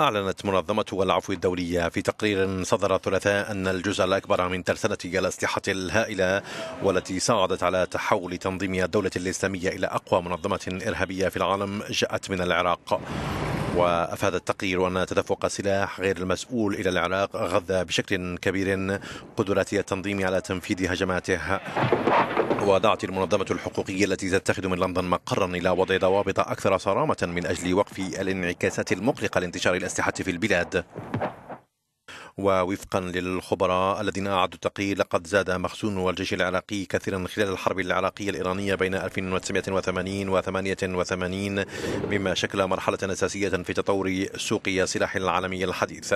أعلنت منظمة العفو الدولية في تقرير صدر الثلاثاء أن الجزء الأكبر من ترسانة الأسلحة الهائلة والتي ساعدت على تحول تنظيم الدولة الإسلامية إلى أقوى منظمة إرهابية في العالم جاءت من العراق وأفاد التقرير أن تدفق سلاح غير المسؤول إلى العراق غذى بشكل كبير قدرات التنظيم على تنفيذ هجماته وضعت المنظمة الحقوقية التي تتخذ من لندن مقرا إلى وضع ضوابط أكثر صرامة من أجل وقف الانعكاسات المقلقة لانتشار الأسلحة في البلاد ووفقا للخبراء الذين أعدوا التقرير لقد زاد مخزون الجيش العراقي كثيرا خلال الحرب العراقية الإيرانية بين 1980 و 88 مما شكل مرحلة أساسية في تطور سوق السلاح العالمي الحديث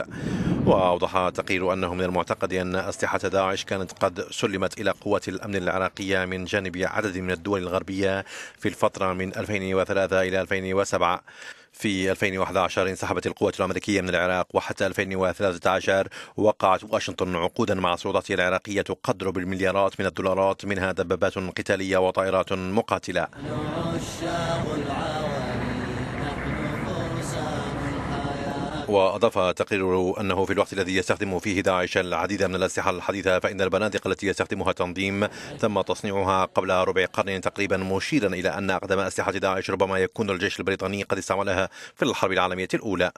وأوضح تقرير أنه من المعتقد أن أسلحة داعش كانت قد سلمت إلى قوات الأمن العراقية من جانب عدد من الدول الغربية في الفترة من 2003 إلى 2007 في 2011 انسحبت القوات الأمريكية من العراق وحتى 2013 وقعت واشنطن عقودا مع السلطات العراقية تقدر بالمليارات من الدولارات منها دبابات قتالية وطائرات مقاتلة وأضاف تقرير أنه في الوقت الذي يستخدم فيه داعش العديد من الأسلحة الحديثة فإن البنادق التي يستخدمها التنظيم تم تصنيعها قبل ربع قرن تقريبا مشيرا إلى أن أقدم أسلحة داعش ربما يكون الجيش البريطاني قد استعملها في الحرب العالمية الأولى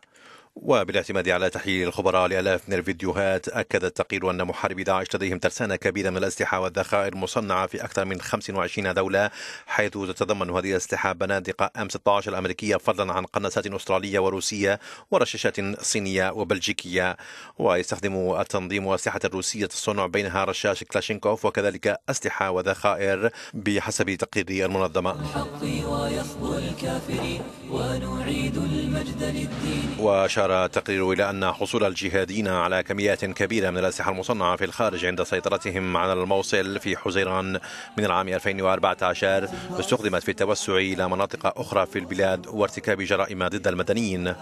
وبالاعتماد على تحليل الخبراء لآلاف من الفيديوهات أكد التقرير أن محاربي داعش لديهم ترسانة كبيرة من الأسلحة والذخائر مصنعه في أكثر من 25 دولة حيث تتضمن هذه الأسلحة بنادق أم 16 الأمريكية فضلا عن قناصات أسترالية وروسية ورشاشات صينية وبلجيكية ويستخدم التنظيم أسلحة روسية الصنع بينها رشاش كلاشينكوف وكذلك أسلحة وذخائر بحسب تقرير المنظمة نعيد المجد للدين وأشار التقرير إلى أن حصول الجهاديين على كميات كبيرة من الأسلحة المصنعة في الخارج عند سيطرتهم على الموصل في حزيران من العام 2014 استخدمت في التوسع إلى مناطق أخرى في البلاد وارتكاب جرائم ضد المدنيين